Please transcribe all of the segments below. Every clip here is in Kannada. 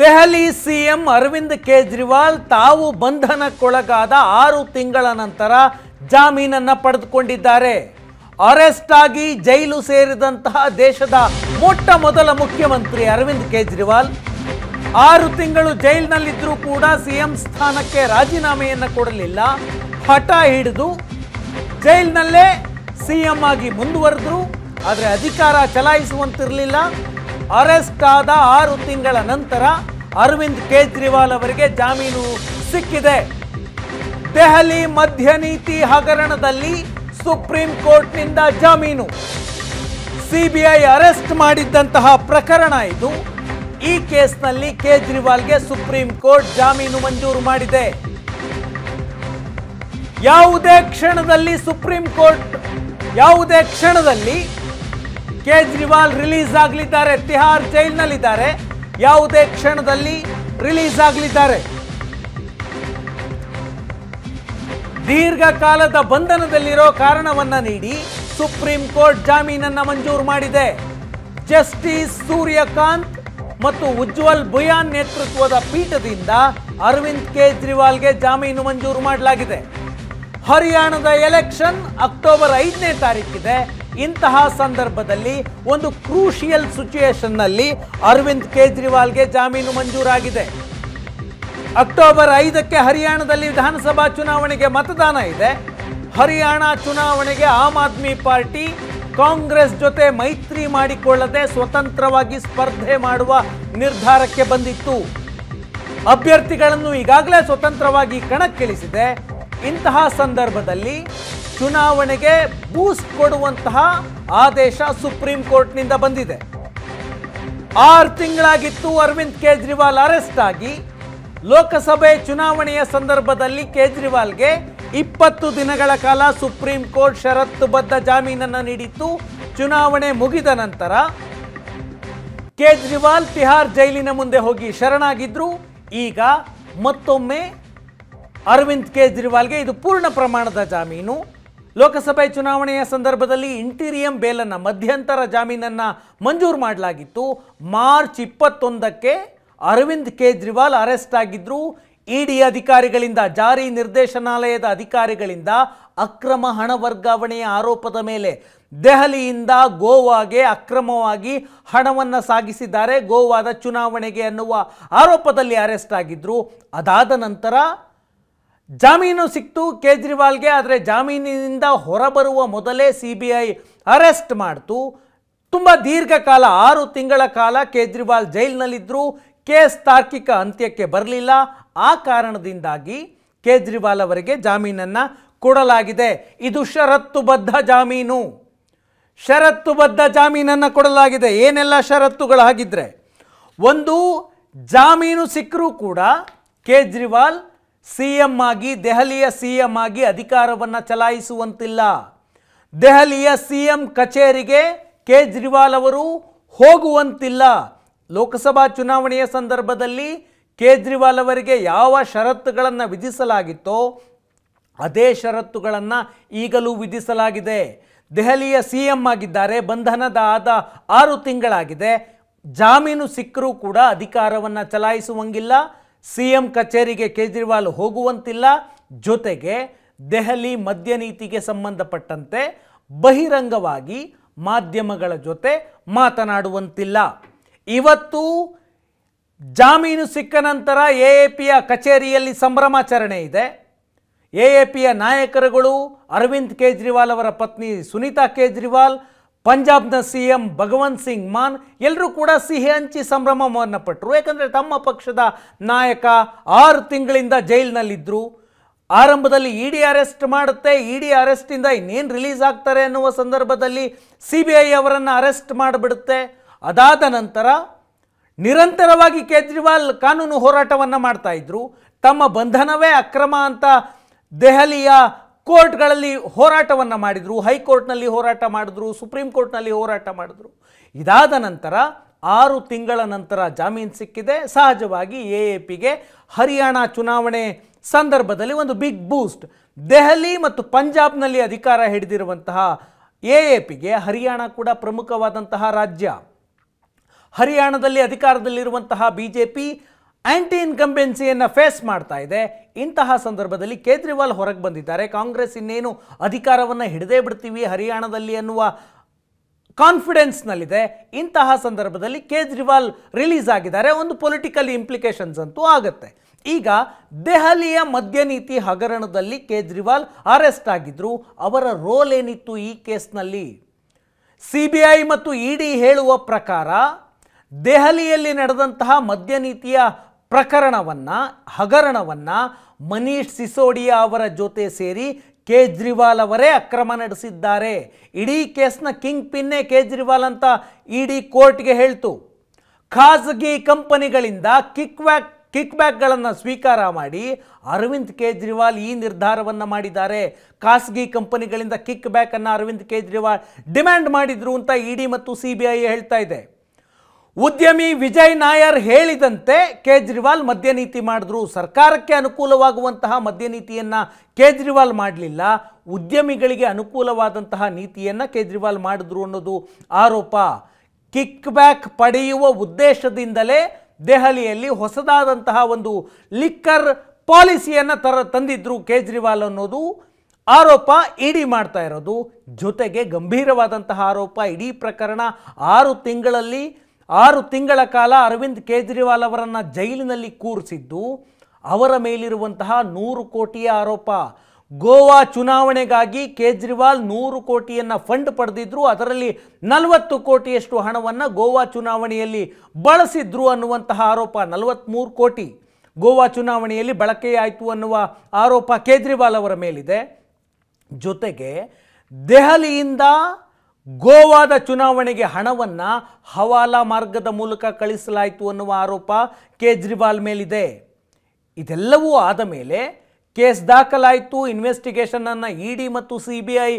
ದೆಹಲಿ ಸಿಎಂ ಅರವಿಂದ್ ಕೇಜ್ರಿವಾಲ್ ತಾವು ಬಂಧನಕ್ಕೊಳಗಾದ ಆರು ತಿಂಗಳ ನಂತರ ಜಾಮೀನನ್ನು ಪಡೆದುಕೊಂಡಿದ್ದಾರೆ ಅರೆಸ್ಟ್ ಆಗಿ ಜೈಲು ಸೇರಿದಂತಹ ದೇಶದ ಮೊಟ್ಟ ಮೊದಲ ಮುಖ್ಯಮಂತ್ರಿ ಅರವಿಂದ್ ಕೇಜ್ರಿವಾಲ್ ಆರು ತಿಂಗಳು ಜೈಲಿನಲ್ಲಿದ್ದರೂ ಕೂಡ ಸಿಎಂ ಸ್ಥಾನಕ್ಕೆ ರಾಜೀನಾಮೆಯನ್ನು ಕೊಡಲಿಲ್ಲ ಹಠ ಹಿಡಿದು ಜೈಲಿನಲ್ಲೇ ಸಿಎಂ ಆಗಿ ಮುಂದುವರೆದ್ರು ಆದರೆ ಅಧಿಕಾರ ಚಲಾಯಿಸುವಂತಿರಲಿಲ್ಲ ಅರೆಸ್ಟ್ ಆದ ಆರು ತಿಂಗಳ ನಂತರ ಅರವಿಂದ್ ಕೇಜ್ರಿವಾಲ್ ಅವರಿಗೆ ಜಾಮೀನು ಸಿಕ್ಕಿದೆ ದೆಹಲಿ ಮಧ್ಯ ನೀತಿ ಹಗರಣದಲ್ಲಿ ಸುಪ್ರೀಂ ಕೋರ್ಟ್ನಿಂದ ಜಾಮೀನು ಸಿಬಿಐ ಅರೆಸ್ಟ್ ಮಾಡಿದ್ದಂತಹ ಪ್ರಕರಣ ಇದು ಈ ಕೇಸ್ನಲ್ಲಿ ಕೇಜ್ರಿವಾಲ್ಗೆ ಸುಪ್ರೀಂ ಕೋರ್ಟ್ ಜಾಮೀನು ಮಂಜೂರು ಮಾಡಿದೆ ಯಾವುದೇ ಕ್ಷಣದಲ್ಲಿ ಸುಪ್ರೀಂ ಕೋರ್ಟ್ ಯಾವುದೇ ಕ್ಷಣದಲ್ಲಿ ಕೇಜ್ರಿವಾಲ್ ರಿಲೀಸ್ ಆಗಲಿದ್ದಾರೆ ತಿಹಾರ್ ಜೈಲ್ನಲ್ಲಿದ್ದಾರೆ ಯಾವುದೇ ಕ್ಷಣದಲ್ಲಿ ರಿಲೀಸ್ ಆಗಲಿದ್ದಾರೆ ದೀರ್ಘಕಾಲದ ಬಂಧನದಲ್ಲಿರೋ ಕಾರಣವನ್ನ ನೀಡಿ ಸುಪ್ರೀಂ ಕೋರ್ಟ್ ಜಾಮೀನನ್ನ ಮಂಜೂರು ಮಾಡಿದೆ ಜಸ್ಟಿಸ್ ಸೂರ್ಯಕಾಂತ್ ಮತ್ತು ಉಜ್ವಲ್ ಬುಯಾನ್ ನೇತೃತ್ವದ ಪೀಠದಿಂದ ಅರವಿಂದ್ ಕೇಜ್ರಿವಾಲ್ಗೆ ಜಾಮೀನು ಮಂಜೂರು ಮಾಡಲಾಗಿದೆ ಹರಿಯಾಣದ ಎಲೆಕ್ಷನ್ ಅಕ್ಟೋಬರ್ ಐದನೇ ತಾರೀಕಿದೆ ಇಂತಹ ಸಂದರ್ಭದಲ್ಲಿ ಒಂದು ಕ್ರೂಷಿಯಲ್ ಸಿಚುಯೇಷನ್ನಲ್ಲಿ ಅರವಿಂದ್ ಕೇಜ್ರಿವಾಲ್ಗೆ ಜಾಮೀನು ಮಂಜೂರಾಗಿದೆ ಅಕ್ಟೋಬರ್ ಐದಕ್ಕೆ ಹರಿಯಾಣದಲ್ಲಿ ವಿಧಾನಸಭಾ ಚುನಾವಣೆಗೆ ಮತದಾನ ಇದೆ ಹರಿಯಾಣ ಚುನಾವಣೆಗೆ ಆಮ್ ಆದ್ಮಿ ಪಾರ್ಟಿ ಕಾಂಗ್ರೆಸ್ ಜೊತೆ ಮೈತ್ರಿ ಮಾಡಿಕೊಳ್ಳದೆ ಸ್ವತಂತ್ರವಾಗಿ ಸ್ಪರ್ಧೆ ಮಾಡುವ ನಿರ್ಧಾರಕ್ಕೆ ಬಂದಿತ್ತು ಅಭ್ಯರ್ಥಿಗಳನ್ನು ಈಗಾಗಲೇ ಸ್ವತಂತ್ರವಾಗಿ ಕಣಕ್ಕಿಳಿಸಿದೆ ಇಂತಹ ಸಂದರ್ಭದಲ್ಲಿ ಚುನಾವಣೆಗೆ ಬೂಸ್ಟ್ ಕೊಡುವಂತಹ ಆದೇಶ ಸುಪ್ರೀಂ ಕೋರ್ಟ್ನಿಂದ ಬಂದಿದೆ ಆರು ತಿಂಗಳಾಗಿತ್ತು ಅರವಿಂದ್ ಕೇಜ್ರಿವಾಲ್ ಅರೆಸ್ಟ್ ಆಗಿ ಲೋಕಸಭೆ ಚುನಾವಣೆಯ ಸಂದರ್ಭದಲ್ಲಿ ಕೇಜ್ರಿವಾಲ್ಗೆ ಇಪ್ಪತ್ತು ದಿನಗಳ ಕಾಲ ಸುಪ್ರೀಂ ಕೋರ್ಟ್ ಷರತ್ತುಬದ್ಧ ಜಾಮೀನನ್ನು ನೀಡಿತ್ತು ಚುನಾವಣೆ ಮುಗಿದ ನಂತರ ಕೇಜ್ರಿವಾಲ್ ತಿಹಾರ್ ಜೈಲಿನ ಮುಂದೆ ಹೋಗಿ ಶರಣಾಗಿದ್ರು ಈಗ ಮತ್ತೊಮ್ಮೆ ಅರವಿಂದ್ ಕೇಜ್ರಿವಾಲ್ಗೆ ಇದು ಪೂರ್ಣ ಪ್ರಮಾಣದ ಜಾಮೀನು ಲೋಕಸಭೆ ಚುನಾವಣೆಯ ಸಂದರ್ಭದಲ್ಲಿ ಇಂಟೀರಿಯಂ ಬೇಲನ್ನು ಮಧ್ಯಂತರ ಜಾಮೀನನ್ನು ಮಂಜೂರು ಮಾಡಲಾಗಿತ್ತು ಮಾರ್ಚ್ ಇಪ್ಪತ್ತೊಂದಕ್ಕೆ ಅರವಿಂದ್ ಕೇಜ್ರಿವಾಲ್ ಅರೆಸ್ಟ್ ಆಗಿದ್ದರು ಇಡಿ ಅಧಿಕಾರಿಗಳಿಂದ ಜಾರಿ ನಿರ್ದೇಶನಾಲಯದ ಅಧಿಕಾರಿಗಳಿಂದ ಅಕ್ರಮ ಹಣ ವರ್ಗಾವಣೆಯ ಆರೋಪದ ಮೇಲೆ ದೆಹಲಿಯಿಂದ ಗೋವಾಗೆ ಅಕ್ರಮವಾಗಿ ಹಣವನ್ನು ಸಾಗಿಸಿದ್ದಾರೆ ಗೋವಾದ ಚುನಾವಣೆಗೆ ಅನ್ನುವ ಆರೋಪದಲ್ಲಿ ಅರೆಸ್ಟ್ ಆಗಿದ್ದರು ಅದಾದ ನಂತರ ಜಾಮೀನು ಸಿಕ್ತು ಕೇಜ್ರಿವಾಲ್ಗೆ ಆದರೆ ಜಾಮೀನಿನಿಂದ ಹೊರಬರುವ ಮೊದಲೇ ಸಿ ಬಿ ಐ ಅರೆಸ್ಟ್ ಮಾಡ್ತು ತುಂಬ ದೀರ್ಘಕಾಲ ಆರು ತಿಂಗಳ ಕಾಲ ಕೇಜ್ರಿವಾಲ್ ಜೈಲಿನಲ್ಲಿದ್ದರು ಕೇಸ್ ತಾರ್ಕಿಕ ಅಂತ್ಯಕ್ಕೆ ಬರಲಿಲ್ಲ ಆ ಕಾರಣದಿಂದಾಗಿ ಕೇಜ್ರಿವಾಲ್ ಅವರಿಗೆ ಜಾಮೀನನ್ನು ಕೊಡಲಾಗಿದೆ ಇದು ಷರತ್ತುಬದ್ಧ ಜಾಮೀನು ಷರತ್ತುಬದ್ಧ ಜಾಮೀನನ್ನು ಕೊಡಲಾಗಿದೆ ಏನೆಲ್ಲ ಷರತ್ತುಗಳಾಗಿದ್ದರೆ ಒಂದು ಜಾಮೀನು ಸಿಕ್ಕರೂ ಕೂಡ ಕೇಜ್ರಿವಾಲ್ ಸಿಎಂ ಆಗಿ ದೆಹಲಿಯ ಸಿಎಂ ಆಗಿ ಅಧಿಕಾರವನ್ನು ಚಲಾಯಿಸುವಂತಿಲ್ಲ ದೆಹಲಿಯ ಸಿಎಂ ಕಚೇರಿಗೆ ಕೇಜ್ರಿವಾಲ್ ಅವರು ಹೋಗುವಂತಿಲ್ಲ ಲೋಕಸಭಾ ಚುನಾವಣೆಯ ಸಂದರ್ಭದಲ್ಲಿ ಕೇಜ್ರಿವಾಲ್ ಅವರಿಗೆ ಯಾವ ಷರತ್ತುಗಳನ್ನು ವಿಧಿಸಲಾಗಿತ್ತೋ ಅದೇ ಷರತ್ತುಗಳನ್ನು ಈಗಲೂ ವಿಧಿಸಲಾಗಿದೆ ದೆಹಲಿಯ ಸಿ ಎಂ ಆಗಿದ್ದಾರೆ ಬಂಧನದ ಆದ ಆರು ತಿಂಗಳಾಗಿದೆ ಜಾಮೀನು ಸಿಕ್ಕರೂ ಕೂಡ ಅಧಿಕಾರವನ್ನು ಚಲಾಯಿಸುವಂಗಿಲ್ಲ ಸಿಎಂ ಕಚೇರಿಗೆ ಕೇಜ್ರಿವಾಲ್ ಹೋಗುವಂತಿಲ್ಲ ಜೊತೆಗೆ ದೆಹಲಿ ಮದ್ಯ ನೀತಿಗೆ ಸಂಬಂಧಪಟ್ಟಂತೆ ಬಹಿರಂಗವಾಗಿ ಮಾಧ್ಯಮಗಳ ಜೊತೆ ಮಾತನಾಡುವಂತಿಲ್ಲ ಇವತ್ತು ಜಾಮೀನು ಸಿಕ್ಕ ನಂತರ ಎ ಎ ಪಿಯ ಕಚೇರಿಯಲ್ಲಿ ಸಂಭ್ರಮಾಚರಣೆ ಇದೆ ಎ ಎ ಪಿಯ ನಾಯಕರುಗಳು ಅರವಿಂದ್ ಕೇಜ್ರಿವಾಲ್ ಅವರ ಪತ್ನಿ ಸುನೀತಾ ಕೇಜ್ರಿವಾಲ್ ಪಂಜಾಬ್ನ ಸಿ ಎಂ ಭಗವಂತ್ ಸಿಂಗ್ ಮಾನ್ ಎಲ್ಲರೂ ಕೂಡ ಸಿಹಿ ಹಂಚಿ ಸಂಭ್ರಮವನ್ನು ಪಟ್ಟರು ಯಾಕಂದರೆ ತಮ್ಮ ಪಕ್ಷದ ನಾಯಕ ಆರು ತಿಂಗಳಿಂದ ಜೈಲಿನಲ್ಲಿದ್ದರು ಆರಂಭದಲ್ಲಿ ಇ ಡಿ ಅರೆಸ್ಟ್ ಮಾಡುತ್ತೆ ಇ ಡಿ ಅರೆಸ್ಟಿಂದ ಇನ್ನೇನು ರಿಲೀಸ್ ಆಗ್ತಾರೆ ಅನ್ನುವ ಸಂದರ್ಭದಲ್ಲಿ ಸಿ ಬಿ ಐ ಅವರನ್ನು ಅರೆಸ್ಟ್ ಮಾಡಿಬಿಡುತ್ತೆ ಅದಾದ ನಂತರ ನಿರಂತರವಾಗಿ ಕೇಜ್ರಿವಾಲ್ ಕಾನೂನು ಹೋರಾಟವನ್ನು ಮಾಡ್ತಾ ಇದ್ರು ತಮ್ಮ ಬಂಧನವೇ ಅಕ್ರಮ ಅಂತ ದೆಹಲಿಯ ಕೋರ್ಟ್ಗಳಲ್ಲಿ ಹೋರಾಟವನ್ನು ಮಾಡಿದರು ಹೈಕೋರ್ಟ್ನಲ್ಲಿ ಹೋರಾಟ ಮಾಡಿದ್ರು ಸುಪ್ರೀಂ ಕೋರ್ಟ್ನಲ್ಲಿ ಹೋರಾಟ ಮಾಡಿದ್ರು ಇದಾದ ನಂತರ ಆರು ತಿಂಗಳ ನಂತರ ಜಾಮೀನು ಸಿಕ್ಕಿದೆ ಸಹಜವಾಗಿ ಎ ಎ ಪಿಗೆ ಹರಿಯಾಣ ಚುನಾವಣೆ ಸಂದರ್ಭದಲ್ಲಿ ಒಂದು ಬಿಗ್ ಬೂಸ್ಟ್ ದೆಹಲಿ ಮತ್ತು ಪಂಜಾಬ್ನಲ್ಲಿ ಅಧಿಕಾರ ಹಿಡಿದಿರುವಂತಹ ಎ ಎ ಪಿಗೆ ಹರಿಯಾಣ ಕೂಡ ಪ್ರಮುಖವಾದಂತಹ ರಾಜ್ಯ ಹರಿಯಾಣದಲ್ಲಿ ಅಧಿಕಾರದಲ್ಲಿರುವಂತಹ ಬಿ ಜೆ ಪಿ ಆ್ಯಂಟಿ ಇನ್ಕಂಬೆನ್ಸಿಯನ್ನು ಫೇಸ್ ಮಾಡ್ತಾ ಇದೆ ಇಂತಹ ಸಂದರ್ಭದಲ್ಲಿ ಕೇಜ್ರಿವಾಲ್ ಹೊರಗೆ ಬಂದಿದ್ದಾರೆ ಕಾಂಗ್ರೆಸ್ ಇನ್ನೇನು ಅಧಿಕಾರವನ್ನು ಹಿಡದೇ ಬಿಡ್ತೀವಿ ಹರಿಯಾಣದಲ್ಲಿ ಅನ್ನುವ ಕಾನ್ಫಿಡೆನ್ಸ್ನಲ್ಲಿದೆ ಇಂತಹ ಸಂದರ್ಭದಲ್ಲಿ ಕೇಜ್ರಿವಾಲ್ ರಿಲೀಸ್ ಆಗಿದ್ದಾರೆ ಒಂದು ಪೊಲಿಟಿಕಲ್ ಇಂಪ್ಲಿಕೇಶನ್ಸ್ ಅಂತೂ ಆಗುತ್ತೆ ಈಗ ದೆಹಲಿಯ ಮದ್ಯ ನೀತಿ ಹಗರಣದಲ್ಲಿ ಕೇಜ್ರಿವಾಲ್ ಅರೆಸ್ಟ್ ಆಗಿದ್ದರು ಅವರ ರೋಲ್ ಏನಿತ್ತು ಈ ಕೇಸ್ನಲ್ಲಿ ಸಿ ಬಿ ಐ ಮತ್ತು ಇ e ಡಿ ಹೇಳುವ ಪ್ರಕಾರ ದೆಹಲಿಯಲ್ಲಿ ನಡೆದಂತಹ ಮದ್ಯ ನೀತಿಯ ಪ್ರಕರಣವನ್ನು ಹಗರಣವನ್ನು ಮನೀಶ್ ಸಿಸೋಡಿಯಾ ಅವರ ಜೊತೆ ಸೇರಿ ಕೇಜ್ರಿವಾಲ್ ಅವರೇ ಅಕ್ರಮ ನಡೆಸಿದ್ದಾರೆ ಇಡೀ ಕೇಸ್ನ ಕಿಂಗ್ ಪಿನ್ನೇ ಕೇಜ್ರಿವಾಲ್ ಅಂತ ಇಡಿ ಕೋರ್ಟ್ಗೆ ಹೇಳ್ತು ಖಾಸಗಿ ಕಂಪನಿಗಳಿಂದ ಕಿಕ್ ಬ್ಯಾಕ್ ಕಿಕ್ ಬ್ಯಾಕ್ಗಳನ್ನು ಸ್ವೀಕಾರ ಮಾಡಿ ಅರವಿಂದ್ ಕೇಜ್ರಿವಾಲ್ ಈ ನಿರ್ಧಾರವನ್ನು ಮಾಡಿದ್ದಾರೆ ಖಾಸಗಿ ಕಂಪನಿಗಳಿಂದ ಕಿಕ್ ಬ್ಯಾಕನ್ನು ಅರವಿಂದ್ ಕೇಜ್ರಿವಾಲ್ ಡಿಮ್ಯಾಂಡ್ ಮಾಡಿದರು ಅಂತ ಇಡಿ ಮತ್ತು ಸಿ ಬಿ ಐ ಹೇಳ್ತಾ ಇದೆ ಉದ್ಯಮಿ ವಿಜಯ್ ನಾಯರ್ ಹೇಳಿದಂತೆ ಕೇಜ್ರಿವಾಲ್ ಮದ್ಯ ನೀತಿ ಮಾಡಿದ್ರು ಸರ್ಕಾರಕ್ಕೆ ಅನುಕೂಲವಾಗುವಂತಹ ಮದ್ಯ ನೀತಿಯನ್ನು ಕೇಜ್ರಿವಾಲ್ ಮಾಡಲಿಲ್ಲ ಉದ್ಯಮಿಗಳಿಗೆ ಅನುಕೂಲವಾದಂತಹ ನೀತಿಯನ್ನು ಕೇಜ್ರಿವಾಲ್ ಮಾಡಿದ್ರು ಅನ್ನೋದು ಆರೋಪ ಕಿಕ್ ಬ್ಯಾಕ್ ಪಡೆಯುವ ಉದ್ದೇಶದಿಂದಲೇ ದೆಹಲಿಯಲ್ಲಿ ಹೊಸದಾದಂತಹ ಒಂದು ಲಿಕ್ಕರ್ ಪಾಲಿಸಿಯನ್ನು ತರ ತಂದಿದ್ರು ಕೇಜ್ರಿವಾಲ್ ಅನ್ನೋದು ಆರೋಪ ಇಡಿ ಮಾಡ್ತಾ ಇರೋದು ಜೊತೆಗೆ ಗಂಭೀರವಾದಂತಹ ಆರೋಪ ಇಡೀ ಪ್ರಕರಣ ಆರು ತಿಂಗಳಲ್ಲಿ ಆರು ತಿಂಗಳ ಕಾಲ ಅರವಿಂದ್ ಕೇಜ್ರಿವಾಲ್ ಅವರನ್ನು ಜೈಲಿನಲ್ಲಿ ಕೂರಿಸಿದ್ದು ಅವರ ಮೇಲಿರುವಂತಹ ನೂರು ಕೋಟಿಯ ಆರೋಪ ಗೋವಾ ಚುನಾವಣೆಗಾಗಿ ಕೇಜ್ರಿವಾಲ್ ನೂರು ಕೋಟಿಯನ್ನು ಫಂಡ್ ಪಡೆದಿದ್ರು ಅದರಲ್ಲಿ ನಲವತ್ತು ಕೋಟಿಯಷ್ಟು ಹಣವನ್ನು ಗೋವಾ ಚುನಾವಣೆಯಲ್ಲಿ ಬಳಸಿದ್ರು ಅನ್ನುವಂತಹ ಆರೋಪ ನಲವತ್ತ್ಮೂರು ಕೋಟಿ ಗೋವಾ ಚುನಾವಣೆಯಲ್ಲಿ ಬಳಕೆಯಾಯಿತು ಅನ್ನುವ ಆರೋಪ ಕೇಜ್ರಿವಾಲ್ ಅವರ ಮೇಲಿದೆ ಜೊತೆಗೆ ದೆಹಲಿಯಿಂದ ಗೋವಾದ ಚುನಾವಣೆಗೆ ಹಣವನ್ನು ಹವಾಲಾ ಮಾರ್ಗದ ಮೂಲಕ ಕಳಿಸಲಾಯಿತು ಅನ್ನುವ ಆರೋಪ ಕೇಜ್ರಿವಾಲ್ ಮೇಲಿದೆ ಇದೆಲ್ಲವೂ ಆದ ಮೇಲೆ ಕೇಸ್ ದಾಖಲಾಯಿತು ಇನ್ವೆಸ್ಟಿಗೇಷನನ್ನು ಇ ಡಿ ಮತ್ತು C B I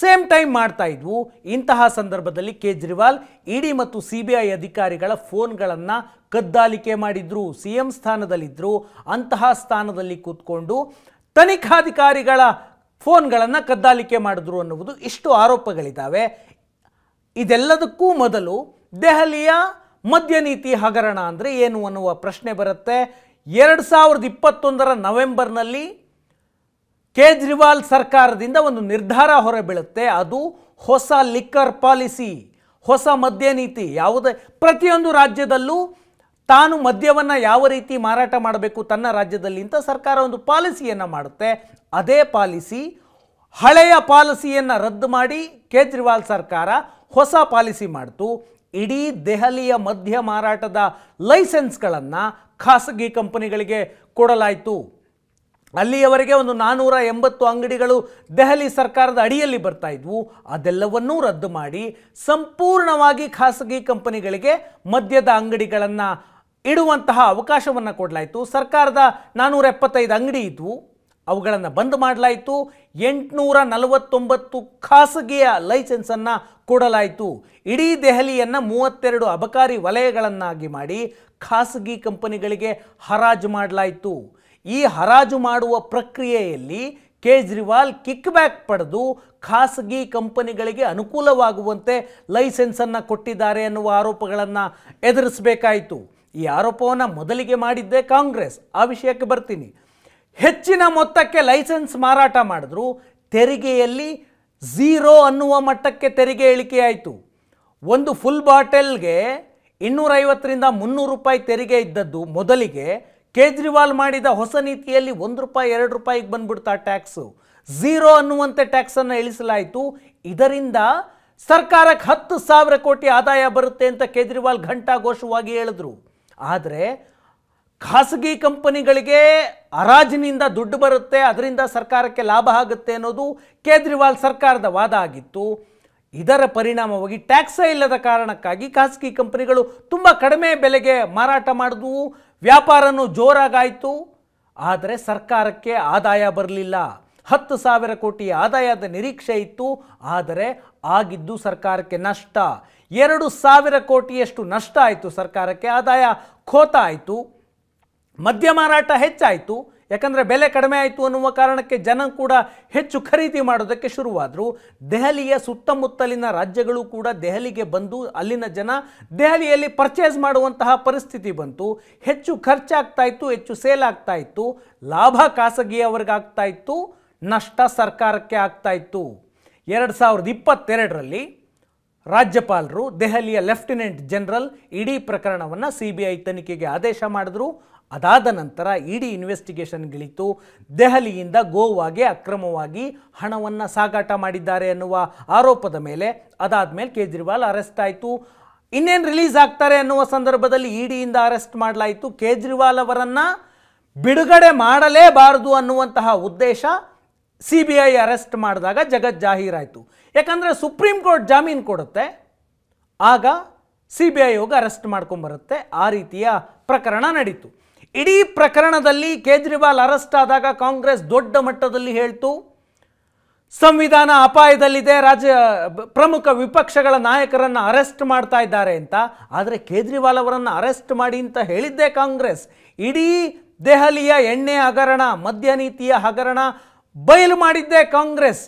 same time ಮಾಡ್ತಾ ಇದ್ವು ಇಂತಹ ಸಂದರ್ಭದಲ್ಲಿ ಕೇಜ್ರಿವಾಲ್ ಇ ಡಿ ಮತ್ತು ಸಿ ಬಿ ಐ ಅಧಿಕಾರಿಗಳ ಫೋನ್ಗಳನ್ನು ಕದ್ದಾಲಿಕೆ ಮಾಡಿದ್ರು ಸಿ ಎಂ ಸ್ಥಾನದಲ್ಲಿದ್ದರು ಅಂತಹ ಸ್ಥಾನದಲ್ಲಿ ಕೂತ್ಕೊಂಡು ತನಿಖಾಧಿಕಾರಿಗಳ ಫೋನ್ಗಳನ್ನು ಕದ್ದಾಲಿಕೆ ಮಾಡಿದ್ರು ಅನ್ನುವುದು ಇಷ್ಟು ಆರೋಪಗಳಿದ್ದಾವೆ ಇದೆಲ್ಲದಕ್ಕೂ ಮೊದಲು ದೆಹಲಿಯ ಮದ್ಯ ನೀತಿ ಹಗರಣ ಅಂದರೆ ಏನು ಅನ್ನುವ ಪ್ರಶ್ನೆ ಬರುತ್ತೆ ಎರಡು ಸಾವಿರದ ಇಪ್ಪತ್ತೊಂದರ ನವೆಂಬರ್ನಲ್ಲಿ ಕೇಜ್ರಿವಾಲ್ ಸರ್ಕಾರದಿಂದ ಒಂದು ನಿರ್ಧಾರ ಹೊರಬೀಳುತ್ತೆ ಅದು ಹೊಸ ಲಿಕ್ಕರ್ ಪಾಲಿಸಿ ಹೊಸ ಮದ್ಯ ನೀತಿ ಯಾವುದೇ ಪ್ರತಿಯೊಂದು ರಾಜ್ಯದಲ್ಲೂ ತಾನು ಮದ್ಯವನ್ನು ಯಾವ ರೀತಿ ಮಾರಾಟ ಮಾಡಬೇಕು ತನ್ನ ರಾಜ್ಯದಲ್ಲಿ ಅಂತ ಸರ್ಕಾರ ಒಂದು ಪಾಲಿಸಿಯನ್ನು ಮಾಡುತ್ತೆ ಅದೇ ಪಾಲಿಸಿ ಹಳೆಯ ಪಾಲಿಸಿಯನ್ನು ರದ್ದು ಮಾಡಿ ಕೇಜ್ರಿವಾಲ್ ಸರ್ಕಾರ ಹೊಸ ಪಾಲಿಸಿ ಮಾಡಿತು ಇಡೀ ದೆಹಲಿಯ ಮದ್ಯ ಮಾರಾಟದ ಲೈಸೆನ್ಸ್ಗಳನ್ನು ಖಾಸಗಿ ಕಂಪನಿಗಳಿಗೆ ಕೊಡಲಾಯಿತು ಅಲ್ಲಿಯವರೆಗೆ ಒಂದು ನಾನ್ನೂರ ಎಂಬತ್ತು ಅಂಗಡಿಗಳು ದೆಹಲಿ ಸರ್ಕಾರದ ಅಡಿಯಲ್ಲಿ ಬರ್ತಾ ಇದ್ವು ಅದೆಲ್ಲವನ್ನೂ ರದ್ದು ಮಾಡಿ ಸಂಪೂರ್ಣವಾಗಿ ಖಾಸಗಿ ಕಂಪನಿಗಳಿಗೆ ಮದ್ಯದ ಅಂಗಡಿಗಳನ್ನು ಇಡುವಂತಹ ಅವಕಾಶವನ್ನು ಕೊಡಲಾಯಿತು ಸರ್ಕಾರದ ನಾನ್ನೂರ ಎಪ್ಪತ್ತೈದು ಅಂಗಡಿ ಇದ್ವು ಅವುಗಳನ್ನು ಬಂದ್ ಮಾಡಲಾಯಿತು ಎಂಟುನೂರ ನಲವತ್ತೊಂಬತ್ತು ಖಾಸಗಿಯ ಲೈಸೆನ್ಸನ್ನು ಕೊಡಲಾಯಿತು ಇಡೀ ದೆಹಲಿಯನ್ನು ಮೂವತ್ತೆರಡು ಅಬಕಾರಿ ವಲಯಗಳನ್ನಾಗಿ ಮಾಡಿ ಖಾಸಗಿ ಕಂಪನಿಗಳಿಗೆ ಹರಾಜು ಮಾಡಲಾಯಿತು ಈ ಹರಾಜು ಮಾಡುವ ಪ್ರಕ್ರಿಯೆಯಲ್ಲಿ ಕೇಜ್ರಿವಾಲ್ ಕಿಕ್ ಬ್ಯಾಕ್ ಪಡೆದು ಖಾಸಗಿ ಕಂಪನಿಗಳಿಗೆ ಅನುಕೂಲವಾಗುವಂತೆ ಲೈಸೆನ್ಸನ್ನು ಕೊಟ್ಟಿದ್ದಾರೆ ಎನ್ನುವ ಆರೋಪಗಳನ್ನು ಎದುರಿಸಬೇಕಾಯಿತು ಈ ಆರೋಪವನ್ನು ಮೊದಲಿಗೆ ಮಾಡಿದ್ದೆ ಕಾಂಗ್ರೆಸ್ ಆ ವಿಷಯಕ್ಕೆ ಬರ್ತೀನಿ ಹೆಚ್ಚಿನ ಮೊತ್ತಕ್ಕೆ ಲೈಸೆನ್ಸ್ ಮಾರಾಟ ಮಾಡಿದ್ರು ತೆರಿಗೆಯಲ್ಲಿ ಝೀರೋ ಅನ್ನುವ ಮಟ್ಟಕ್ಕೆ ತೆರಿಗೆ ಇಳಿಕೆಯಾಯಿತು ಒಂದು ಫುಲ್ ಬಾಟೆಲ್ಗೆ ಇನ್ನೂರೈವತ್ತರಿಂದ ಮುನ್ನೂರು ರೂಪಾಯಿ ತೆರಿಗೆ ಇದ್ದದ್ದು ಮೊದಲಿಗೆ ಕೇಜ್ರಿವಾಲ್ ಮಾಡಿದ ಹೊಸ ನೀತಿಯಲ್ಲಿ ಒಂದು ರೂಪಾಯಿ ಎರಡು ರೂಪಾಯಿಗೆ ಬಂದ್ಬಿಡ್ತಾ ಟ್ಯಾಕ್ಸು ಝೀರೋ ಅನ್ನುವಂತೆ ಟ್ಯಾಕ್ಸನ್ನು ಇಳಿಸಲಾಯಿತು ಇದರಿಂದ ಸರ್ಕಾರಕ್ಕೆ ಹತ್ತು ಸಾವಿರ ಕೋಟಿ ಆದಾಯ ಬರುತ್ತೆ ಅಂತ ಕೇಜ್ರಿವಾಲ್ ಘಂಟಾ ಘೋಷವಾಗಿ ಹೇಳಿದ್ರು ಆದರೆ ಖಾಸಗಿ ಕಂಪನಿಗಳಿಗೆ ಹರಾಜಿನಿಂದ ದುಡ್ಡು ಬರುತ್ತೆ ಅದರಿಂದ ಸರ್ಕಾರಕ್ಕೆ ಲಾಭ ಆಗುತ್ತೆ ಅನ್ನೋದು ಕೇಜ್ರಿವಾಲ್ ಸರ್ಕಾರದ ವಾದ ಆಗಿತ್ತು ಇದರ ಪರಿಣಾಮವಾಗಿ ಟ್ಯಾಕ್ಸೇ ಇಲ್ಲದ ಕಾರಣಕ್ಕಾಗಿ ಖಾಸಗಿ ಕಂಪನಿಗಳು ತುಂಬ ಕಡಿಮೆ ಬೆಲೆಗೆ ಮಾರಾಟ ಮಾಡಿದ್ವು ವ್ಯಾಪಾರನೂ ಜೋರಾಗಾಯಿತು ಆದರೆ ಸರ್ಕಾರಕ್ಕೆ ಆದಾಯ ಬರಲಿಲ್ಲ ಹತ್ತು ಸಾವಿರ ಕೋಟಿ ಆದಾಯದ ನಿರೀಕ್ಷೆ ಇತ್ತು ಆದರೆ ಆಗಿದ್ದು ಸರ್ಕಾರಕ್ಕೆ ನಷ್ಟ ಎರಡು ಸಾವಿರ ಕೋಟಿಯಷ್ಟು ನಷ್ಟ ಆಯಿತು ಸರ್ಕಾರಕ್ಕೆ ಆದಾಯ ಖೋತ ಆಯಿತು ಮದ್ಯ ಮಾರಾಟ ಹೆಚ್ಚಾಯಿತು ಯಾಕಂದರೆ ಬೆಲೆ ಕಡಿಮೆ ಆಯಿತು ಅನ್ನುವ ಕಾರಣಕ್ಕೆ ಜನ ಕೂಡ ಹೆಚ್ಚು ಖರೀದಿ ಮಾಡೋದಕ್ಕೆ ಶುರುವಾದರು ದೆಹಲಿಯ ಸುತ್ತಮುತ್ತಲಿನ ರಾಜ್ಯಗಳು ಕೂಡ ದೆಹಲಿಗೆ ಬಂದು ಅಲ್ಲಿನ ಜನ ದೆಹಲಿಯಲ್ಲಿ ಪರ್ಚೇಸ್ ಮಾಡುವಂತಹ ಪರಿಸ್ಥಿತಿ ಬಂತು ಹೆಚ್ಚು ಖರ್ಚಾಗ್ತಾ ಇತ್ತು ಹೆಚ್ಚು ಸೇಲ್ ಆಗ್ತಾ ಇತ್ತು ಲಾಭ ಖಾಸಗಿಯವರಿಗಾಗ್ತಾ ಇತ್ತು ನಷ್ಟ ಸರ್ಕಾರಕ್ಕೆ ಆಗ್ತಾ ಇತ್ತು ಎರಡು ಸಾವಿರದ ಇಪ್ಪತ್ತೆರಡರಲ್ಲಿ ರಾಜ್ಯಪಾಲರು ದೆಹಲಿಯ ಲೆಫ್ಟಿನೆಂಟ್ ಜನರಲ್ ಇಡೀ ಪ್ರಕರಣವನ್ನು ಸಿ ಬಿ ಐ ತನಿಖೆಗೆ ಆದೇಶ ಮಾಡಿದ್ರು ಅದಾದ ನಂತರ ಇಡಿ ಇನ್ವೆಸ್ಟಿಗೇಷನ್ಗಿಳಿತು ದೆಹಲಿಯಿಂದ ಗೋವಾಗೆ ಅಕ್ರಮವಾಗಿ ಹಣವನ್ನು ಸಾಗಾಟ ಮಾಡಿದ್ದಾರೆ ಎನ್ನುವ ಆರೋಪದ ಮೇಲೆ ಅದಾದ ಮೇಲೆ ಕೇಜ್ರಿವಾಲ್ ಅರೆಸ್ಟ್ ಆಯಿತು ಇನ್ನೇನು ರಿಲೀಸ್ ಆಗ್ತಾರೆ ಅನ್ನುವ ಸಂದರ್ಭದಲ್ಲಿ ಇಡಿಯಿಂದ ಅರೆಸ್ಟ್ ಮಾಡಲಾಯಿತು ಕೇಜ್ರಿವಾಲ್ ಅವರನ್ನು ಬಿಡುಗಡೆ ಮಾಡಲೇಬಾರದು ಅನ್ನುವಂತಹ ಉದ್ದೇಶ ಸಿ ಬಿ ಐ ಅರೆಸ್ಟ್ ಮಾಡಿದಾಗ ಜಗತ್ ಜಾಹೀರಾಯಿತು ಯಾಕಂದರೆ ಸುಪ್ರೀಂ ಕೋರ್ಟ್ ಜಾಮೀನು ಕೊಡುತ್ತೆ ಆಗ ಸಿ ಬಿ ಐ ಹೋಗಿ ಅರೆಸ್ಟ್ ಮಾಡ್ಕೊಂಬರುತ್ತೆ ಆ ರೀತಿಯ ಪ್ರಕರಣ ನಡೀತು ಇಡೀ ಪ್ರಕರಣದಲ್ಲಿ ಕೇಜ್ರಿವಾಲ್ ಅರೆಸ್ಟ್ ಆದಾಗ ಕಾಂಗ್ರೆಸ್ ದೊಡ್ಡ ಮಟ್ಟದಲ್ಲಿ ಹೇಳ್ತು ಸಂವಿಧಾನ ಅಪಾಯದಲ್ಲಿದೆ ರಾಜ್ಯ ಪ್ರಮುಖ ವಿಪಕ್ಷಗಳ ನಾಯಕರನ್ನು ಅರೆಸ್ಟ್ ಮಾಡ್ತಾ ಇದ್ದಾರೆ ಅಂತ ಆದರೆ ಕೇಜ್ರಿವಾಲ್ ಅವರನ್ನು ಅರೆಸ್ಟ್ ಮಾಡಿ ಅಂತ ಹೇಳಿದ್ದೆ ಕಾಂಗ್ರೆಸ್ ಇಡೀ ದೆಹಲಿಯ ಎಣ್ಣೆ ಹಗರಣ ಮದ್ಯ ನೀತಿಯ ಹಗರಣ ಬಯಲು ಮಾಡಿದ್ದೆ ಕಾಂಗ್ರೆಸ್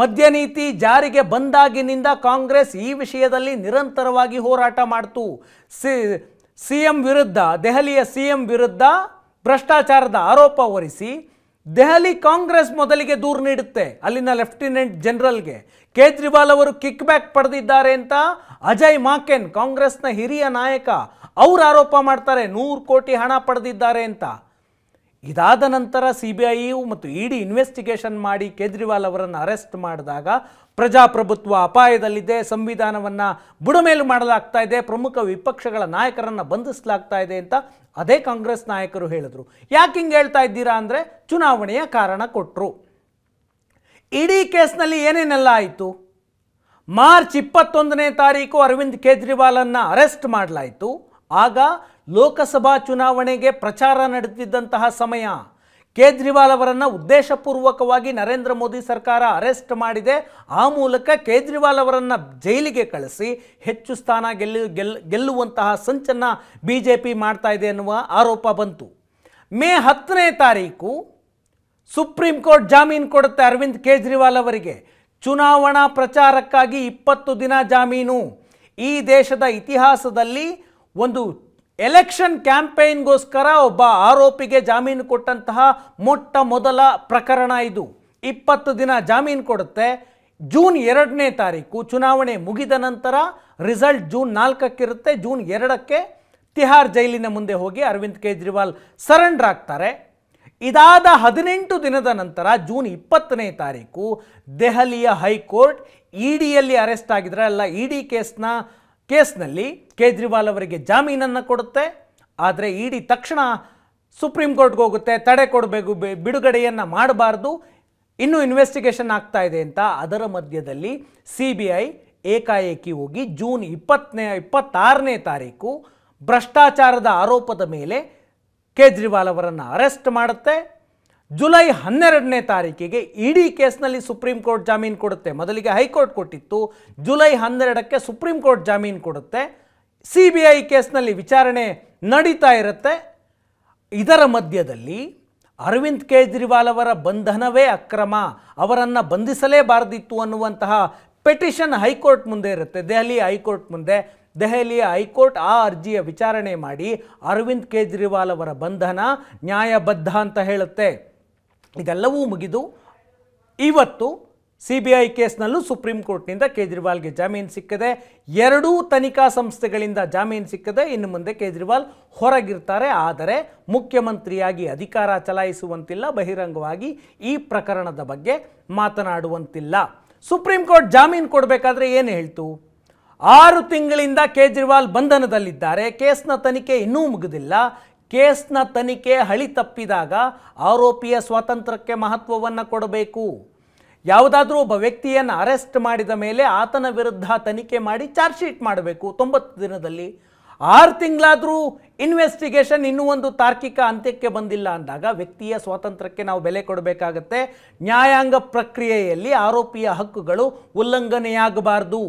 ಮದ್ಯ ನೀತಿ ಜಾರಿಗೆ ಬಂದಾಗಿನಿಂದ ಕಾಂಗ್ರೆಸ್ ಈ ವಿಷಯದಲ್ಲಿ ನಿರಂತರವಾಗಿ ಹೋರಾಟ ಮಾಡ್ತು ಸಿ ಸಿ ಎಂ ವಿರುದ್ಧ ದೆಹಲಿಯ ಸಿ ಎಂ ವಿರುದ್ಧ ಭ್ರಷ್ಟಾಚಾರದ ಆರೋಪ ಹೊರಿಸಿ ದೆಹಲಿ ಕಾಂಗ್ರೆಸ್ ಮೊದಲಿಗೆ ದೂರು ನೀಡುತ್ತೆ ಅಲ್ಲಿನ ಲೆಫ್ಟಿನೆಂಟ್ ಜನರಲ್ಗೆ ಕೇಜ್ರಿವಾಲ್ ಅವರು ಕಿಕ್ ಬ್ಯಾಕ್ ಪಡೆದಿದ್ದಾರೆ ಅಂತ ಅಜಯ್ ಮಾಕೆನ್ ಕಾಂಗ್ರೆಸ್ನ ಹಿರಿಯ ನಾಯಕ ಅವರು ಆರೋಪ ಮಾಡ್ತಾರೆ ನೂರು ಕೋಟಿ ಹಣ ಪಡೆದಿದ್ದಾರೆ ಅಂತ ಇದಾದ ನಂತರ ಸಿ ಬಿ ಐ ಮತ್ತು ಇಡಿ ಇನ್ವೆಸ್ಟಿಗೇಷನ್ ಮಾಡಿ ಕೇಜ್ರಿವಾಲ್ ಅವರನ್ನು ಅರೆಸ್ಟ್ ಮಾಡಿದಾಗ ಪ್ರಜಾಪ್ರಭುತ್ವ ಅಪಾಯದಲ್ಲಿದೆ ಸಂವಿಧಾನವನ್ನು ಬುಡಮೇಲು ಮಾಡಲಾಗ್ತಾ ಇದೆ ಪ್ರಮುಖ ವಿಪಕ್ಷಗಳ ನಾಯಕರನ್ನು ಬಂಧಿಸಲಾಗ್ತಾ ಇದೆ ಅಂತ ಅದೇ ಕಾಂಗ್ರೆಸ್ ನಾಯಕರು ಹೇಳಿದರು ಯಾಕೆ ಹಿಂಗೆ ಹೇಳ್ತಾ ಇದ್ದೀರಾ ಅಂದರೆ ಚುನಾವಣೆಯ ಕಾರಣ ಕೊಟ್ಟರು ಇಡೀ ಕೇಸ್ನಲ್ಲಿ ಏನೇನೆಲ್ಲ ಆಯಿತು ಮಾರ್ಚ್ ಇಪ್ಪತ್ತೊಂದನೇ ತಾರೀಕು ಅರವಿಂದ್ ಕೇಜ್ರಿವಾಲನ್ನು ಅರೆಸ್ಟ್ ಮಾಡಲಾಯಿತು ಆಗ ಲೋಕಸಭಾ ಚುನಾವಣೆಗೆ ಪ್ರಚಾರ ನಡೆದಿದ್ದಂತಹ ಸಮಯ ಕೇಜ್ರಿವಾಲ್ ಅವರನ್ನು ಉದ್ದೇಶಪೂರ್ವಕವಾಗಿ ನರೇಂದ್ರ ಮೋದಿ ಸರ್ಕಾರ ಅರೆಸ್ಟ್ ಮಾಡಿದೆ ಆ ಮೂಲಕ ಕೇಜ್ರಿವಾಲ್ ಅವರನ್ನು ಜೈಲಿಗೆ ಕಳಿಸಿ ಹೆಚ್ಚು ಸ್ಥಾನ ಗೆಲ್ಲು ಗೆಲ್ ಗೆಲ್ಲುವಂತಹ ಸಂಚನ್ನ ಬಿ ಜೆ ಪಿ ಮಾಡ್ತಾ ಇದೆ ಎನ್ನುವ ಆರೋಪ ಬಂತು ಮೇ ಹತ್ತನೇ ತಾರೀಕು ಸುಪ್ರೀಂ ಕೋರ್ಟ್ ಜಾಮೀನು ಕೊಡುತ್ತೆ ಅರವಿಂದ್ ಕೇಜ್ರಿವಾಲ್ ಅವರಿಗೆ ಚುನಾವಣಾ ಪ್ರಚಾರಕ್ಕಾಗಿ ಇಪ್ಪತ್ತು ದಿನ ಜಾಮೀನು ಈ ದೇಶದ ಇತಿಹಾಸದಲ್ಲಿ ಒಂದು ಎಲೆಕ್ಷನ್ ಕ್ಯಾಂಪೇನ್ಗೋಸ್ಕರ ಒಬ್ಬ ಆರೋಪಿಗೆ ಜಾಮೀನು ಕೊಟ್ಟಂತಹ ಮೊಟ್ಟ ಮೊದಲ ಪ್ರಕರಣ ಇದು ಇಪ್ಪತ್ತು ದಿನ ಜಾಮೀನು ಕೊಡುತ್ತೆ ಜೂನ್ ಎರಡನೇ ತಾರೀಕು ಚುನಾವಣೆ ಮುಗಿದ ನಂತರ ರಿಸಲ್ಟ್ ಜೂನ್ ನಾಲ್ಕಕ್ಕಿರುತ್ತೆ ಜೂನ್ ಎರಡಕ್ಕೆ ತಿಹಾರ್ ಜೈಲಿನ ಮುಂದೆ ಹೋಗಿ ಅರವಿಂದ್ ಕೇಜ್ರಿವಾಲ್ ಸರೆಂಡರ್ ಆಗ್ತಾರೆ ಇದಾದ ಹದಿನೆಂಟು ದಿನದ ನಂತರ ಜೂನ್ ಇಪ್ಪತ್ತನೇ ತಾರೀಕು ದೆಹಲಿಯ ಹೈಕೋರ್ಟ್ ಇಡಿಯಲ್ಲಿ ಅರೆಸ್ಟ್ ಆಗಿದ್ರೆ ಅಲ್ಲ ಇ ಡಿ ಕೇಸ್ನ ಕೇಸ್ನಲ್ಲಿ ಕೇಜ್ರಿವಾಲ್ ಅವರಿಗೆ ಜಾಮೀನನ್ನು ಕೊಡುತ್ತೆ ಆದರೆ ಇಡಿ ತಕ್ಷಣ ಸುಪ್ರೀಂ ಕೋರ್ಟ್ಗೆ ಹೋಗುತ್ತೆ ತಡೆ ಕೊಡಬೇಕು ಬಿಡುಗಡೆಯನ್ನು ಮಾಡಬಾರ್ದು ಇನ್ನೂ ಇನ್ವೆಸ್ಟಿಗೇಷನ್ ಆಗ್ತಾ ಇದೆ ಅಂತ ಅದರ ಮಧ್ಯದಲ್ಲಿ ಸಿ ಬಿ ಐ ಏಕಾಏಕಿ ಹೋಗಿ ಜೂನ್ ಇಪ್ಪತ್ತನೇ ಇಪ್ಪತ್ತಾರನೇ ತಾರೀಕು ಭ್ರಷ್ಟಾಚಾರದ ಆರೋಪದ ಮೇಲೆ ಕೇಜ್ರಿವಾಲ್ ಅವರನ್ನು ಅರೆಸ್ಟ್ ಮಾಡುತ್ತೆ ಜುಲೈ ಹನ್ನೆರಡನೇ ತಾರೀಕಿಗೆ ಇಡೀ ಕೇಸ್ನಲ್ಲಿ ಸುಪ್ರೀಂ ಕೋರ್ಟ್ ಜಾಮೀನು ಕೊಡುತ್ತೆ ಮೊದಲಿಗೆ ಹೈಕೋರ್ಟ್ ಕೊಟ್ಟಿತ್ತು ಜುಲೈ ಹನ್ನೆರಡಕ್ಕೆ ಸುಪ್ರೀಂ ಕೋರ್ಟ್ ಜಾಮೀನು ಕೊಡುತ್ತೆ ಸಿ ಬಿ ಐ ಕೇಸ್ನಲ್ಲಿ ವಿಚಾರಣೆ ನಡೀತಾ ಇರುತ್ತೆ ಇದರ ಮಧ್ಯದಲ್ಲಿ ಅರವಿಂದ್ ಕೇಜ್ರಿವಾಲ್ ಅವರ ಬಂಧನವೇ ಅಕ್ರಮ ಅವರನ್ನು ಬಂಧಿಸಲೇಬಾರದಿತ್ತು ಅನ್ನುವಂತಹ ಪೆಟಿಷನ್ ಹೈಕೋರ್ಟ್ ಮುಂದೆ ಇರುತ್ತೆ ದೆಹಲಿ ಹೈಕೋರ್ಟ್ ಮುಂದೆ ದೆಹಲಿಯ ಹೈಕೋರ್ಟ್ ಆ ಅರ್ಜಿಯ ವಿಚಾರಣೆ ಮಾಡಿ ಅರವಿಂದ್ ಕೇಜ್ರಿವಾಲ್ ಅವರ ಬಂಧನ ನ್ಯಾಯಬದ್ಧ ಅಂತ ಹೇಳುತ್ತೆ ಇದೆಲ್ಲವೂ ಮುಗಿದು ಇವತ್ತು ಸಿ ಬಿ ಐ ಕೇಸ್ನಲ್ಲೂ ಸುಪ್ರೀಂ ಕೋರ್ಟ್ನಿಂದ ಕೇಜ್ರಿವಾಲ್ಗೆ ಜಾಮೀನು ಸಿಕ್ಕದೆ ಎರಡೂ ತನಿಖಾ ಸಂಸ್ಥೆಗಳಿಂದ ಜಾಮೀನು ಸಿಕ್ಕದೆ ಇನ್ನು ಮುಂದೆ ಕೇಜ್ರಿವಾಲ್ ಹೊರಗಿರ್ತಾರೆ ಆದರೆ ಮುಖ್ಯಮಂತ್ರಿಯಾಗಿ ಅಧಿಕಾರ ಚಲಾಯಿಸುವಂತಿಲ್ಲ ಬಹಿರಂಗವಾಗಿ ಈ ಪ್ರಕರಣದ ಬಗ್ಗೆ ಮಾತನಾಡುವಂತಿಲ್ಲ ಸುಪ್ರೀಂ ಕೋರ್ಟ್ ಜಾಮೀನು ಕೊಡಬೇಕಾದ್ರೆ ಏನು ಹೇಳ್ತು ಆರು ತಿಂಗಳಿಂದ ಕೇಜ್ರಿವಾಲ್ ಬಂಧನದಲ್ಲಿದ್ದಾರೆ ಕೇಸ್ನ ತನಿಖೆ ಇನ್ನೂ ಮುಗಿದಿಲ್ಲ ಕೇಸ್ನ ತನಿಖೆ ಹಳಿ ತಪ್ಪಿದಾಗ ಆರೋಪಿಯ ಸ್ವಾತಂತ್ರ್ಯಕ್ಕೆ ಮಹತ್ವವನ್ನು ಕೊಡಬೇಕು ಯಾವುದಾದ್ರೂ ಒಬ್ಬ ವ್ಯಕ್ತಿಯನ್ನು ಅರೆಸ್ಟ್ ಮಾಡಿದ ಮೇಲೆ ಆತನ ವಿರುದ್ಧ ತನಿಖೆ ಮಾಡಿ ಚಾರ್ಜ್ ಶೀಟ್ ಮಾಡಬೇಕು ತೊಂಬತ್ತು ದಿನದಲ್ಲಿ ಆರು ತಿಂಗಳಾದರೂ ಇನ್ವೆಸ್ಟಿಗೇಷನ್ ಇನ್ನೂ ಒಂದು ತಾರ್ಕಿಕ ಅಂತ್ಯಕ್ಕೆ ಬಂದಿಲ್ಲ ಅಂದಾಗ ವ್ಯಕ್ತಿಯ ಸ್ವಾತಂತ್ರ್ಯಕ್ಕೆ ನಾವು ಬೆಲೆ ಕೊಡಬೇಕಾಗತ್ತೆ ನ್ಯಾಯಾಂಗ ಪ್ರಕ್ರಿಯೆಯಲ್ಲಿ ಆರೋಪಿಯ ಹಕ್ಕುಗಳು ಉಲ್ಲಂಘನೆಯಾಗಬಾರ್ದು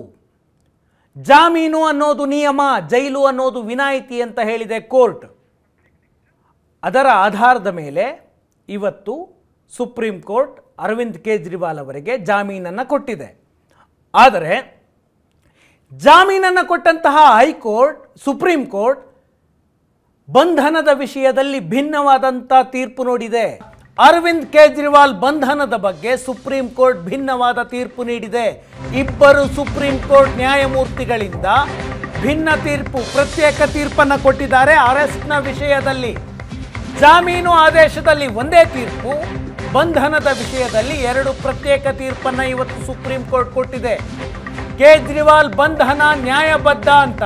ಜಾಮೀನು ಅನ್ನೋದು ನಿಯಮ ಜೈಲು ಅನ್ನೋದು ವಿನಾಯಿತಿ ಅಂತ ಹೇಳಿದೆ ಕೋರ್ಟ್ ಅದರ ಆಧಾರದ ಮೇಲೆ ಇವತ್ತು ಸುಪ್ರೀಂ ಕೋರ್ಟ್ ಅರವಿಂದ್ ಕೇಜ್ರಿವಾಲ್ ಅವರಿಗೆ ಜಾಮೀನನ್ನು ಕೊಟ್ಟಿದೆ ಆದರೆ ಜಾಮೀನನ್ನು ಕೊಟ್ಟಂತಹ ಹೈಕೋರ್ಟ್ ಸುಪ್ರೀಂ ಕೋರ್ಟ್ ಬಂಧನದ ವಿಷಯದಲ್ಲಿ ಭಿನ್ನವಾದಂಥ ತೀರ್ಪು ನೋಡಿದೆ ಅರವಿಂದ್ ಕೇಜ್ರಿವಾಲ್ ಬಂಧನದ ಬಗ್ಗೆ ಸುಪ್ರೀಂ ಕೋರ್ಟ್ ಭಿನ್ನವಾದ ತೀರ್ಪು ನೀಡಿದೆ ಇಬ್ಬರು ಸುಪ್ರೀಂ ಕೋರ್ಟ್ ನ್ಯಾಯಮೂರ್ತಿಗಳಿಂದ ಭಿನ್ನ ತೀರ್ಪು ಪ್ರತ್ಯೇಕ ತೀರ್ಪನ್ನು ಕೊಟ್ಟಿದ್ದಾರೆ ಅರೆಸ್ಟ್ನ ವಿಷಯದಲ್ಲಿ ಜಾಮೀನು ಆದೇಶದಲ್ಲಿ ಒಂದೇ ತೀರ್ಪು ಬಂಧನದ ವಿಷಯದಲ್ಲಿ ಎರಡು ಪ್ರತ್ಯೇಕ ತೀರ್ಪನ್ನು ಇವತ್ತು ಸುಪ್ರೀಂ ಕೋರ್ಟ್ ಕೊಟ್ಟಿದೆ ಕೇಜ್ರಿವಾಲ್ ಬಂಧನ ನ್ಯಾಯಬದ್ಧ ಅಂತ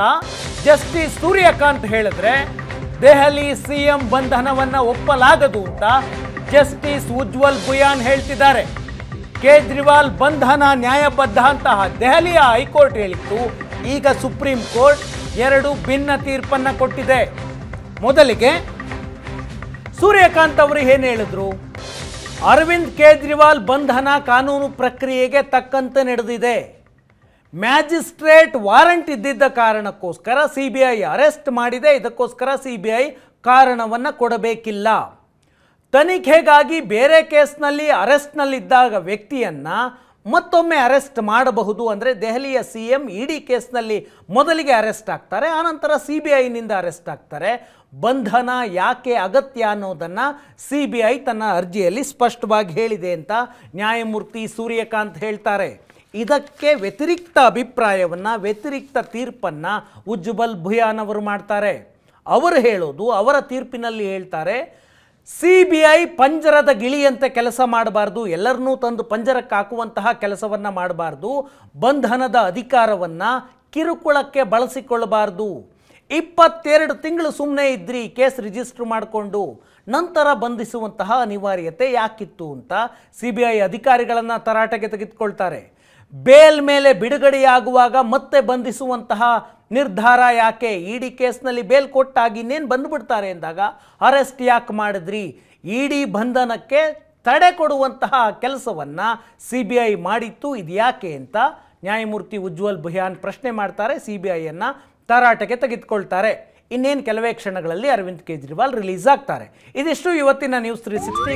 ಜಸ್ಟಿಸ್ ಸೂರ್ಯಕಾಂತ್ ಹೇಳಿದ್ರೆ ದೆಹಲಿ ಸಿಎಂ ಬಂಧನವನ್ನು ಒಪ್ಪಲಾಗದು ಅಂತ ಜಸ್ಟಿಸ್ ಉಜ್ವಲ್ ಬುಯಾನ್ ಹೇಳ್ತಿದ್ದಾರೆ ಕೇಜ್ರಿವಾಲ್ ಬಂಧನ ನ್ಯಾಯಬದ್ಧ ಅಂತಹ ದೆಹಲಿಯ ಹೈಕೋರ್ಟ್ ಹೇಳಿತ್ತು ಈಗ ಸುಪ್ರೀಂ ಕೋರ್ಟ್ ಎರಡು ಭಿನ್ನ ತೀರ್ಪನ್ನು ಕೊಟ್ಟಿದೆ ಮೊದಲಿಗೆ ಸೂರ್ಯಕಾಂತ್ ಅವರು ಏನು ಹೇಳಿದ್ರು ಅರವಿಂದ್ ಕೇಜ್ರಿವಾಲ್ ಬಂಧನ ಕಾನೂನು ಪ್ರಕ್ರಿಯೆಗೆ ತಕ್ಕಂತೆ ನಡೆದಿದೆ ಮ್ಯಾಜಿಸ್ಟ್ರೇಟ್ ವಾರಂಟ್ ಇದ್ದಿದ್ದ ಕಾರಣಕ್ಕೋಸ್ಕರ ಸಿ ಬಿ ಐ ಅರೆಸ್ಟ್ ಮಾಡಿದೆ ಇದಕ್ಕೋಸ್ಕರ ಸಿ ಬಿ ಐ ಕಾರಣವನ್ನು ಕೊಡಬೇಕಿಲ್ಲ ತನಿಖೆಗಾಗಿ ಬೇರೆ ಕೇಸ್ನಲ್ಲಿ ಅರೆಸ್ಟ್ನಲ್ಲಿದ್ದಾಗ ವ್ಯಕ್ತಿಯನ್ನು ಮತ್ತೊಮ್ಮೆ ಅರೆಸ್ಟ್ ಮಾಡಬಹುದು ಅಂದರೆ ದೆಹಲಿಯ ಸಿ ಎಂ ಇಡಿ ಕೇಸ್ನಲ್ಲಿ ಮೊದಲಿಗೆ ಅರೆಸ್ಟ್ ಆಗ್ತಾರೆ ಆನಂತರ ಸಿ ಬಿ ಐನಿಂದ ಅರೆಸ್ಟ್ ಆಗ್ತಾರೆ ಬಂಧನ ಯಾಕೆ ಅಗತ್ಯ ಅನ್ನೋದನ್ನು ಸಿ ಬಿ ಐ ತನ್ನ ಅರ್ಜಿಯಲ್ಲಿ ಸ್ಪಷ್ಟವಾಗಿ ಹೇಳಿದೆ ಅಂತ ನ್ಯಾಯಮೂರ್ತಿ ಸೂರ್ಯಕಾಂತ್ ಹೇಳ್ತಾರೆ ಇದಕ್ಕೆ ವ್ಯತಿರಿಕ್ತ ಅಭಿಪ್ರಾಯವನ್ನು ವ್ಯತಿರಿಕ್ತ ತೀರ್ಪನ್ನು ಉಜ್ಜುಬಲ್ ಅವರು ಮಾಡ್ತಾರೆ ಅವರು ಹೇಳೋದು ಅವರ ತೀರ್ಪಿನಲ್ಲಿ ಹೇಳ್ತಾರೆ ಸಿ ಬಿ ಐ ಪಂಜರದ ಗಿಳಿಯಂತೆ ಕೆಲಸ ಮಾಡಬಾರ್ದು ಎಲ್ಲರನ್ನೂ ತಂದು ಪಂಜರಕ್ಕೆ ಹಾಕುವಂತಹ ಕೆಲಸವನ್ನು ಮಾಡಬಾರ್ದು ಬಂಧನದ ಅಧಿಕಾರವನ್ನು ಕಿರುಕುಳಕ್ಕೆ ಬಳಸಿಕೊಳ್ಳಬಾರ್ದು ಇಪ್ಪತ್ತೆರಡು ತಿಂಗಳು ಸುಮ್ಮನೆ ಇದ್ರಿ ಕೇಸ್ ರಿಜಿಸ್ಟರ್ ಮಾಡಿಕೊಂಡು ನಂತರ ಬಂಧಿಸುವಂತಹ ಅನಿವಾರ್ಯತೆ ಯಾಕಿತ್ತು ಅಂತ ಸಿ ಬಿ ಐ ಅಧಿಕಾರಿಗಳನ್ನು ತರಾಟೆಗೆ ತೆಗೆದುಕೊಳ್ತಾರೆ ಬೇಲ್ ಮೇಲೆ ಬಿಡುಗಡೆಯಾಗುವಾಗ ಮತ್ತೆ ಬಂಧಿಸುವಂತಹ ನಿರ್ಧಾರ ಯಾಕೆ ಇಡಿ ಕೇಸ್ನಲ್ಲಿ ಬೇಲ್ ಕೊಟ್ಟಾಗಿ ಇನ್ನೇನು ಬಂದುಬಿಡ್ತಾರೆ ಎಂದಾಗ ಅರೆಸ್ಟ್ ಯಾಕೆ ಮಾಡಿದ್ರಿ ಇಡಿ ಬಂಧನಕ್ಕೆ ತಡೆ ಕೊಡುವಂತಹ ಕೆಲಸವನ್ನು ಸಿ ಬಿ ಐ ಮಾಡಿತ್ತು ಇದು ಯಾಕೆ ಅಂತ ನ್ಯಾಯಮೂರ್ತಿ ಉಜ್ವಲ್ ಭಯಾನ್ ಪ್ರಶ್ನೆ ಮಾಡ್ತಾರೆ ಸಿ ಬಿ ಐಯನ್ನು ತರಾಟೆಗೆ ತೆಗೆದುಕೊಳ್ತಾರೆ ಇನ್ನೇನು ಕೆಲವೇ ಕ್ಷಣಗಳಲ್ಲಿ ಅರವಿಂದ್ ಕೇಜ್ರಿವಾಲ್ ರಿಲೀಸ್ ಆಗ್ತಾರೆ ಇದಿಷ್ಟು ಇವತ್ತಿನ ನ್ಯೂಸ್ ತ್ರೀ ಸಿಕ್ಸ್ಟಿ